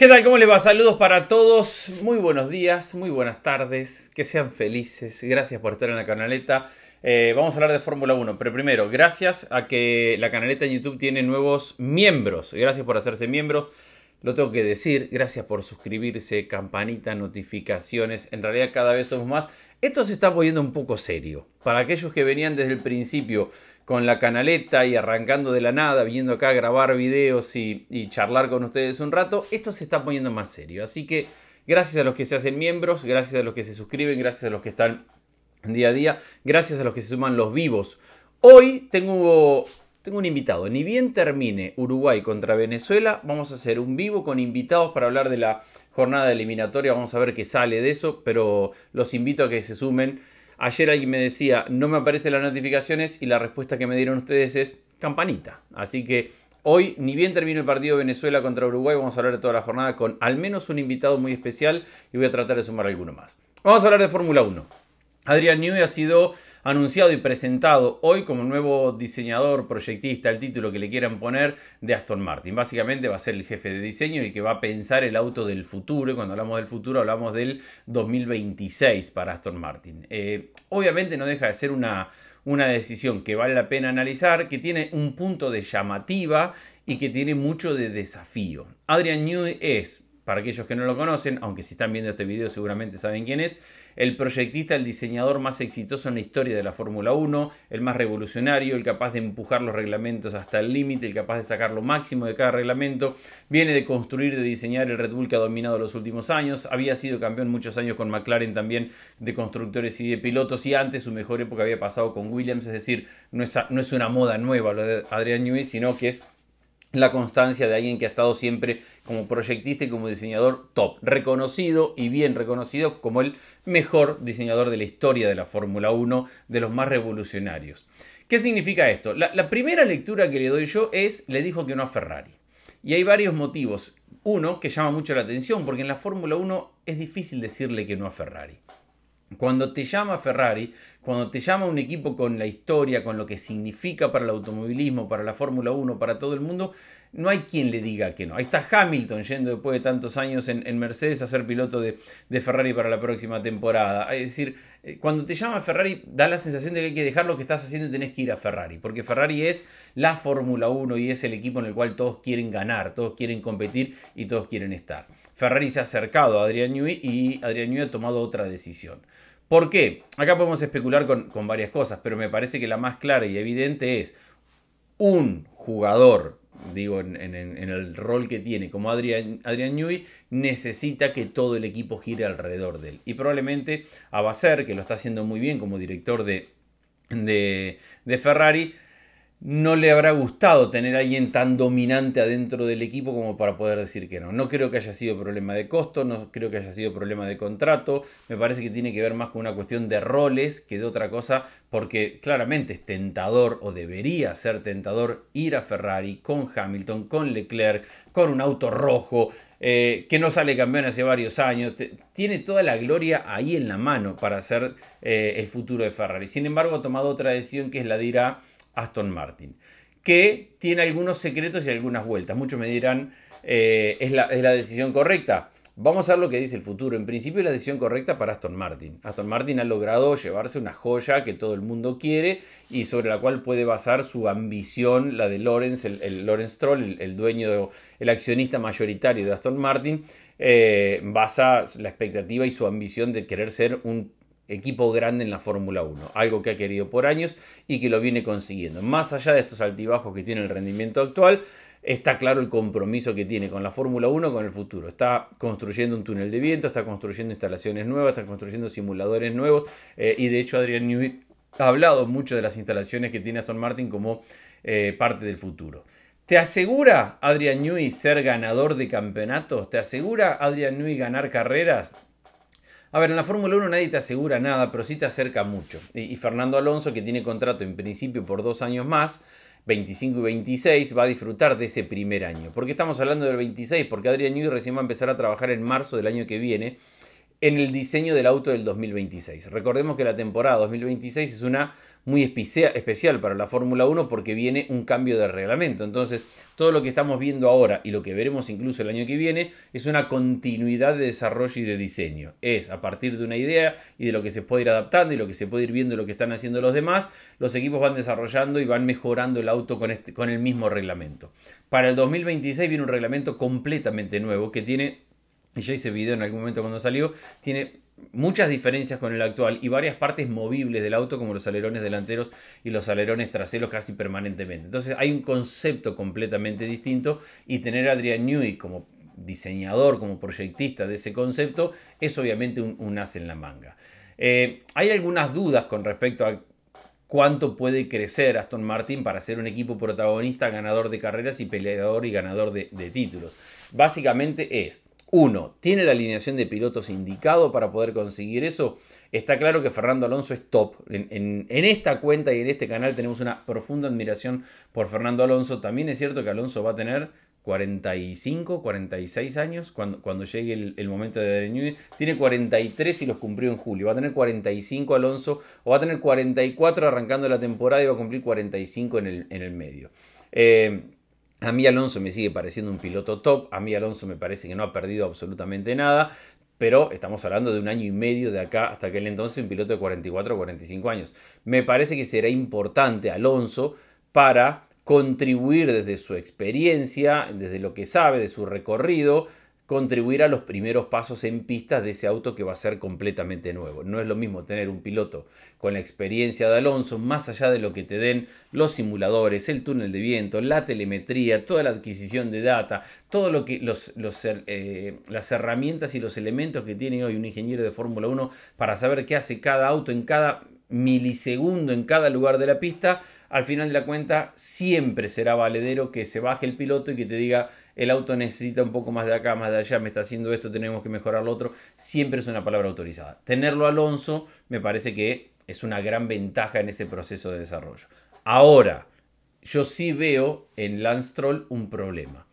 ¿Qué tal? ¿Cómo les va? Saludos para todos. Muy buenos días, muy buenas tardes. Que sean felices. Gracias por estar en la canaleta. Eh, vamos a hablar de Fórmula 1, pero primero, gracias a que la canaleta en YouTube tiene nuevos miembros. Gracias por hacerse miembros. Lo tengo que decir, gracias por suscribirse, campanita, notificaciones. En realidad cada vez somos más. Esto se está poniendo un poco serio. Para aquellos que venían desde el principio con la canaleta y arrancando de la nada, viendo acá a grabar videos y, charlar con ustedes un rato, esto se está poniendo más serio. Así que gracias a los que se hacen miembros, gracias a los que se suscriben, gracias a los que están día a día, gracias a los que se suman los vivos. Hoy tengo, tengo un invitado. Ni bien termine Uruguay contra Venezuela, vamos a hacer un vivo con invitados para hablar de la jornada eliminatoria. Vamos a ver qué sale de eso, pero los invito a que se sumen. Ayer alguien me decía, no me aparecen las notificaciones y la respuesta que me dieron ustedes es campanita. Así que hoy, ni bien termino el partido Venezuela contra Uruguay, vamos a hablar de toda la jornada con al menos un invitado muy especial y voy a tratar de sumar alguno más. Vamos a hablar de Fórmula 1. Adrian Newey ha sido anunciado y presentado hoy como nuevo diseñador, proyectista, el título que le quieran poner de Aston Martin. Básicamente va a ser el jefe de diseño y que va a pensar el auto del futuro. Y cuando hablamos del futuro hablamos del 2026 para Aston Martin. Eh, obviamente no deja de ser una, una decisión que vale la pena analizar, que tiene un punto de llamativa y que tiene mucho de desafío. Adrian Newey es para aquellos que no lo conocen, aunque si están viendo este video seguramente saben quién es, el proyectista, el diseñador más exitoso en la historia de la Fórmula 1, el más revolucionario, el capaz de empujar los reglamentos hasta el límite, el capaz de sacar lo máximo de cada reglamento, viene de construir, de diseñar el Red Bull que ha dominado los últimos años, había sido campeón muchos años con McLaren también de constructores y de pilotos y antes su mejor época había pasado con Williams, es decir, no es, una moda nueva lo de Adrián Newey, sino que es la constancia de alguien que ha estado siempre como proyectista y como diseñador top, reconocido y bien reconocido como el mejor diseñador de la historia de la Fórmula 1, de los más revolucionarios. ¿Qué significa esto? La, primera lectura que le doy yo es, le dijo que no a Ferrari. Y hay varios motivos. Uno, que llama mucho la atención, porque en la Fórmula 1 es difícil decirle que no a Ferrari. Cuando te llama Ferrari, cuando te llama un equipo con la historia, con lo que significa para el automovilismo, para la Fórmula 1, para todo el mundo, no hay quien le diga que no. Ahí está Hamilton yendo después de tantos años en, Mercedes a ser piloto de, Ferrari para la próxima temporada. Es decir, eh, cuando te llama Ferrari da la sensación de que hay que dejar lo que estás haciendo y tenés que ir a Ferrari, porque Ferrari es la Fórmula 1 y es el equipo en el cual todos quieren ganar, todos quieren competir y todos quieren estar. Ferrari se ha acercado a Adrián Newey y Adrián Newey ha tomado otra decisión. ¿Por qué? Acá podemos especular con varias cosas, pero me parece que la más clara y evidente es un jugador digo, en, el rol que tiene como Adrián necesita que todo el equipo gire alrededor de él. Y probablemente a que lo está haciendo muy bien como director de, de, de Ferrari, no le habrá gustado tener a alguien tan dominante adentro del equipo como para poder decir que no. No creo que haya sido problema de costo, no creo que haya sido problema de contrato, me parece que tiene que ver más con una cuestión de roles que de otra cosa, porque claramente es tentador o debería ser tentador ir a Ferrari con Hamilton, con Leclerc, con un auto rojo, eh, que no sale campeón hace varios años, tiene toda la gloria ahí en la mano para ser eh, el futuro de Ferrari. Sin embargo, ha tomado otra decisión que es la de ir a Aston Martin, que tiene algunos secretos y algunas vueltas. Muchos me dirán, eh, es, la, es la decisión correcta. Vamos a ver lo que dice el futuro. En principio es la decisión correcta para Aston Martin. Aston Martin ha logrado llevarse una joya que todo el mundo quiere y sobre la cual puede basar su ambición, la de Lawrence, el, Lawrence Troll, el, dueño, el accionista mayoritario de Aston Martin, eh, basa la expectativa y su ambición de querer ser un equipo grande en la Fórmula 1, algo que ha querido por años y que lo viene consiguiendo. Más allá de estos altibajos que tiene el rendimiento actual, está claro el compromiso que tiene con la Fórmula 1, con el futuro. Está construyendo un túnel de viento, está construyendo instalaciones nuevas, está construyendo simuladores nuevos eh, y de hecho Adrian Newey ha hablado mucho de las instalaciones que tiene Aston Martin como eh, parte del futuro. ¿Te asegura Adrian Newey ser ganador de campeonatos? ¿Te asegura Adrian Newey ganar carreras? A ver, en la Fórmula 1 nadie te asegura nada, pero sí te acerca mucho. Y, Fernando Alonso, que tiene contrato en principio por dos años más, 25 y 26, va a disfrutar de ese primer año. ¿Por qué estamos hablando del 26? Porque Adrian Newey recién va a empezar a trabajar en marzo del año que viene en el diseño del auto del 2026. Recordemos que la temporada 2026 es una muy especial para la Fórmula 1 porque viene un cambio de reglamento. Entonces, todo lo que estamos viendo ahora y lo que veremos incluso el año que viene es una continuidad de desarrollo y de diseño. Es a partir de una idea y de lo que se puede ir adaptando y lo que se puede ir viendo lo que están haciendo los demás, los equipos van desarrollando y van mejorando el auto con, este, con el mismo reglamento. Para el 2026 viene un reglamento completamente nuevo que tiene y ya hice video en algún momento cuando salió, tiene muchas diferencias con el actual y varias partes movibles del auto como los alerones delanteros y los alerones traseros casi permanentemente. Entonces hay un concepto completamente distinto y tener a Adrian Newey como diseñador, como proyectista de ese concepto, es obviamente un, as en la manga. Eh, hay algunas dudas con respecto a cuánto puede crecer Aston Martin para ser un equipo protagonista, ganador de carreras y peleador y ganador de títulos. Básicamente es uno, ¿tiene la alineación de pilotos indicado para poder conseguir eso? Está claro que Fernando Alonso es top. En, esta cuenta y en este canal tenemos una profunda admiración por Fernando Alonso. También es cierto que Alonso va a tener 45, 46 años cuando, cuando llegue el, momento de Adrian Tiene 43 y los cumplió en julio. Va a tener 45 Alonso o va a tener 44 arrancando la temporada y va a cumplir 45 en el, en el medio. Eh, a mí Alonso me sigue pareciendo un piloto top, a mí Alonso me parece que no ha perdido absolutamente nada, pero estamos hablando de un año y medio de acá hasta aquel entonces, un piloto de 44 o 45 años. Me parece que será importante Alonso para contribuir desde su experiencia, desde lo que sabe, de su recorrido, contribuir a los primeros pasos en pistas de ese auto que va a ser completamente nuevo. No es lo mismo tener un piloto con la experiencia de Alonso, más allá de lo que te den los simuladores, el túnel de viento, la telemetría, toda la adquisición de data, todo lo que los, eh, eh, las herramientas y los elementos que tiene hoy un ingeniero de Fórmula 1 para saber qué hace cada auto en cada milisegundo, en cada lugar de la pista al final de la cuenta siempre será valedero que se baje el piloto y que te diga el auto necesita un poco más de acá, más de allá, me está haciendo esto, tenemos que mejorar lo otro. Siempre es una palabra autorizada. Tenerlo Alonso me parece que es una gran ventaja en ese proceso de desarrollo. Ahora, yo sí veo en Lance Troll un problema.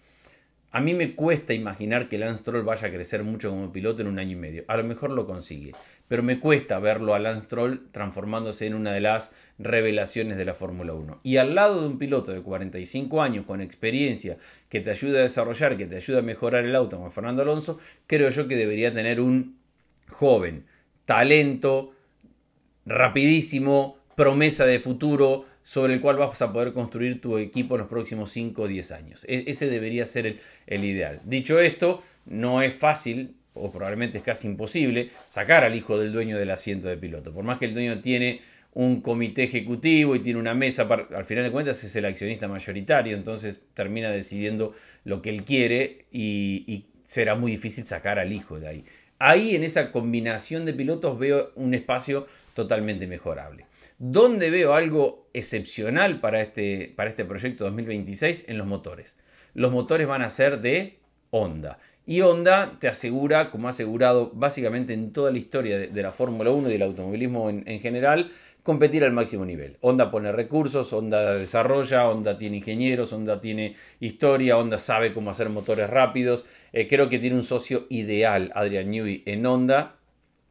A mí me cuesta imaginar que Lance Troll vaya a crecer mucho como piloto en un año y medio. A lo mejor lo consigue, pero me cuesta verlo a Lance Troll transformándose en una de las revelaciones de la Fórmula 1. Y al lado de un piloto de 45 años con experiencia que te ayuda a desarrollar, que te ayuda a mejorar el auto como Fernando Alonso, creo yo que debería tener un joven, talento, rapidísimo, promesa de futuro, sobre el cual vas a poder construir tu equipo en los próximos 5 o 10 años. E-, ese debería ser el, ideal. Dicho esto, no es fácil o probablemente es casi imposible sacar al hijo del dueño del asiento de piloto. Por más que el dueño tiene un comité ejecutivo y tiene una mesa, al final de cuentas es el accionista mayoritario, entonces termina decidiendo lo que él quiere y, será muy difícil sacar al hijo de ahí. Ahí en esa combinación de pilotos veo un espacio totalmente mejorable. ¿Dónde veo algo excepcional para este, para este proyecto 2026? En los motores. Los motores van a ser de Honda. Y Honda te asegura, como ha asegurado básicamente en toda la historia de, la Fórmula 1 y del automovilismo en, general, competir al máximo nivel. Honda pone recursos, Honda desarrolla, Honda tiene ingenieros, Honda tiene historia, Honda sabe cómo hacer motores rápidos. Eh, creo que tiene un socio ideal, Adrian Newey, en Honda,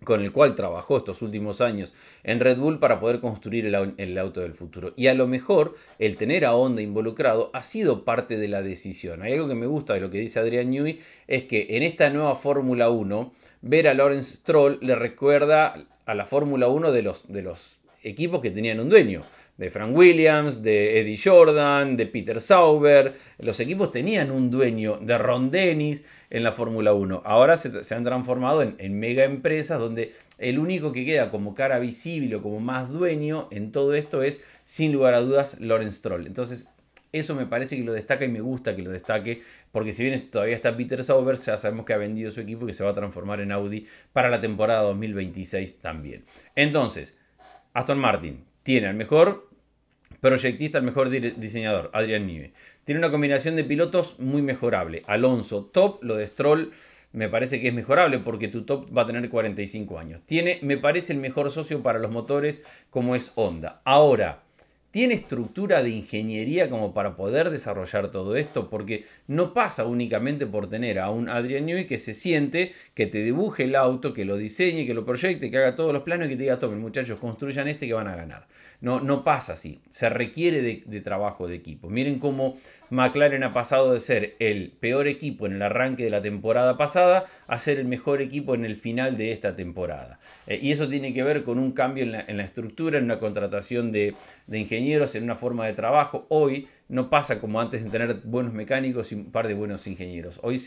con el cual trabajó estos últimos años en Red Bull para poder construir el, auto del futuro. Y a lo mejor el tener a Honda involucrado ha sido parte de la decisión. Hay algo que me gusta de lo que dice Adrián Newey, es que en esta nueva Fórmula 1, ver a Lawrence Stroll le recuerda a la Fórmula 1 de los equipos que tenían un dueño de Frank Williams, de Eddie Jordan, de Peter Sauber. Los equipos tenían un dueño de Ron Dennis en la Fórmula 1. Ahora se, han transformado en, mega empresas donde el único que queda como cara visible o como más dueño en todo esto es, sin lugar a dudas, Lawrence Troll. Entonces, eso me parece que lo destaca y me gusta que lo destaque, porque si bien todavía está Peter Sauber, ya sabemos que ha vendido su equipo y que se va a transformar en Audi para la temporada 2026 también. Entonces, Aston Martin, tiene al mejor proyectista, al mejor diseñador, Adrián Nive. Tiene una combinación de pilotos muy mejorable. Alonso, top, lo de Stroll me parece que es mejorable porque tu top va a tener 45 años. Tiene, me parece, el mejor socio para los motores como es Honda. Ahora, tiene estructura de ingeniería como para poder desarrollar todo esto, porque no pasa únicamente por tener a un Adrian Newey que se siente, que te dibuje el auto, que lo diseñe, que lo proyecte, que haga todos los planos y que te diga, tomen muchachos, construyan este que van a ganar. No, no pasa así, se requiere de, de trabajo de equipo. Miren cómo McLaren ha pasado de ser el peor equipo en el arranque de la temporada pasada a ser el mejor equipo en el final de esta temporada. Eh, y eso tiene que ver con un cambio en la, estructura, en una contratación de, ingenieros, en una forma de trabajo. Hoy no pasa como antes en tener buenos mecánicos y un par de buenos ingenieros. Hoy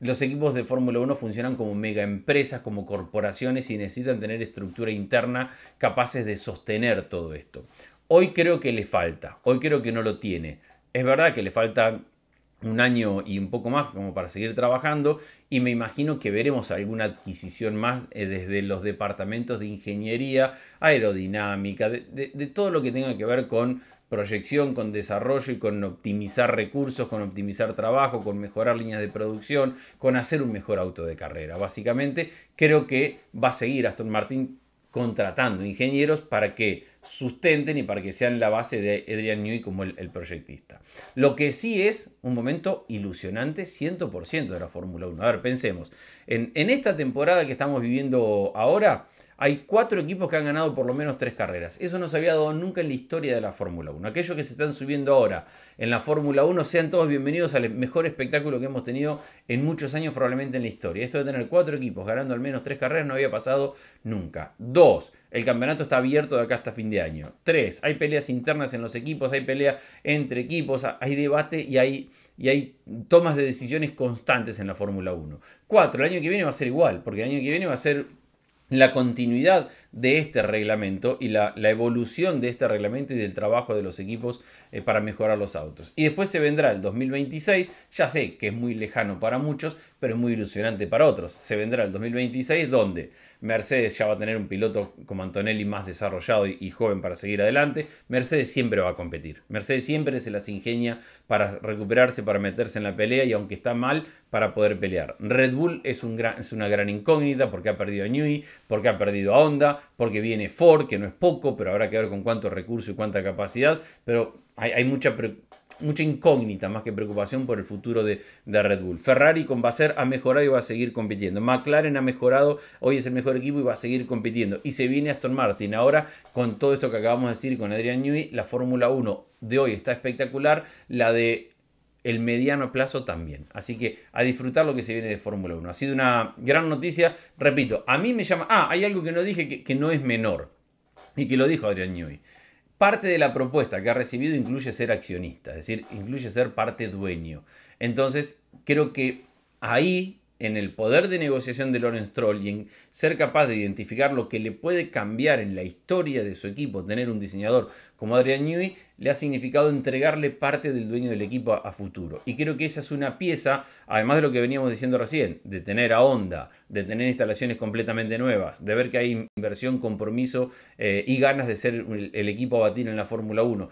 Los equipos de Fórmula 1 funcionan como mega empresas, como corporaciones y necesitan tener estructura interna capaces de sostener todo esto. Hoy creo que le falta, hoy creo que no lo tiene. Es verdad que le falta un año y un poco más como para seguir trabajando y me imagino que veremos alguna adquisición más eh, desde los departamentos de ingeniería, aerodinámica, de, de, todo lo que tenga que ver con proyección, con desarrollo y con optimizar recursos, con optimizar trabajo, con mejorar líneas de producción, con hacer un mejor auto de carrera. Básicamente creo que va a seguir Aston Martin contratando ingenieros para que sustenten y para que sean la base de Adrian Newey como el, proyectista. Lo que sí es un momento ilusionante 100% de la Fórmula 1. A ver, pensemos, en esta temporada que estamos viviendo ahora, hay cuatro equipos que han ganado por lo menos tres carreras. Eso no se había dado nunca en la historia de la Fórmula 1. Aquellos que se están subiendo ahora en la Fórmula 1, sean todos bienvenidos al mejor espectáculo que hemos tenido en muchos años, probablemente en la historia. Esto de tener cuatro equipos ganando al menos tres carreras no había pasado nunca. Dos, el campeonato está abierto de acá hasta fin de año. Tres, hay peleas internas en los equipos, hay pelea entre equipos, hay debate y hay, y hay tomas de decisiones constantes en la Fórmula 1. Cuatro, el año que viene va a ser igual, porque el año que viene va a ser la continuidad de este reglamento y la, evolución de este reglamento y del trabajo de los equipos eh, para mejorar los autos. Y después se vendrá el 2026, ya sé que es muy lejano para muchos, pero es muy ilusionante para otros. Se vendrá el 2026 donde Mercedes ya va a tener un piloto como Antonelli más desarrollado y, joven para seguir adelante. Mercedes siempre va a competir. Mercedes siempre se las ingenia para recuperarse, para meterse en la pelea y aunque está mal, para poder pelear. Red Bull es, una gran incógnita porque ha perdido a Newey, porque ha perdido a Honda, porque viene Ford, que no es poco, pero habrá que ver con cuánto recurso y cuánta capacidad, pero hay, mucha mucha incógnita más que preocupación por el futuro de, Red Bull. Ferrari con Bacer ha mejorado y va a seguir compitiendo. McLaren ha mejorado, hoy es el mejor equipo y va a seguir compitiendo. Y se viene Aston Martin. Ahora, con todo esto que acabamos de decir con Adrian Newey, la Fórmula 1 de hoy está espectacular. La de el mediano plazo también. Así que a disfrutar lo que se viene de Fórmula 1. Ha sido una gran noticia. Repito, a mí me llama... Ah, hay algo que no dije que, no es menor y que lo dijo Adrián Newey. Parte de la propuesta que ha recibido incluye ser accionista, es decir, incluye ser parte dueño. Entonces, creo que ahí en el poder de negociación de Lawrence Trolling, y en ser capaz de identificar lo que le puede cambiar en la historia de su equipo, tener un diseñador como Adrian Newey, le ha significado entregarle parte del dueño del equipo a, futuro. Y creo que esa es una pieza, además de lo que veníamos diciendo recién, de tener a Honda, de tener instalaciones completamente nuevas, de ver que hay inversión, compromiso eh, y ganas de ser el, equipo a batir en la Fórmula 1.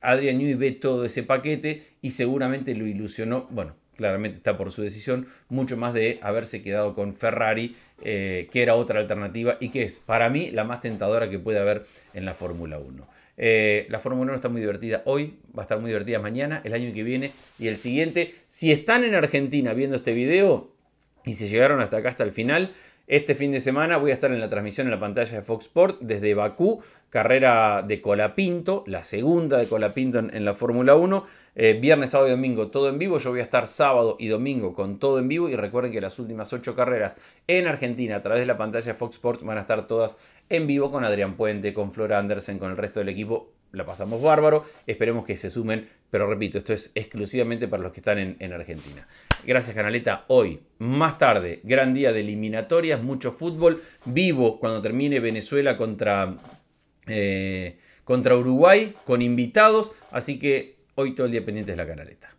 Adrian Newey ve todo ese paquete y seguramente lo ilusionó, bueno, claramente está por su decisión, mucho más de haberse quedado con Ferrari, eh, que era otra alternativa y que es para mí la más tentadora que puede haber en la Fórmula 1. Eh, la Fórmula 1 está muy divertida hoy, va a estar muy divertida mañana, el año que viene y el siguiente. Si están en Argentina viendo este video y se llegaron hasta acá, hasta el final, este fin de semana voy a estar en la transmisión en la pantalla de Fox Sports desde Bakú, carrera de Colapinto, la segunda de Colapinto en, la Fórmula 1. Eh, viernes, sábado y domingo todo en vivo. Yo voy a estar sábado y domingo con todo en vivo. Y recuerden que las últimas ocho carreras en Argentina a través de la pantalla de Fox Sports van a estar todas en vivo con Adrián Puente, con Flora Andersen, con el resto del equipo la pasamos bárbaro, esperemos que se sumen, pero repito, esto es exclusivamente para los que están en, Argentina. Gracias Canaleta, hoy, más tarde, gran día de eliminatorias, mucho fútbol, vivo cuando termine Venezuela contra, eh, contra Uruguay, con invitados, así que hoy todo el día pendiente es la Canaleta.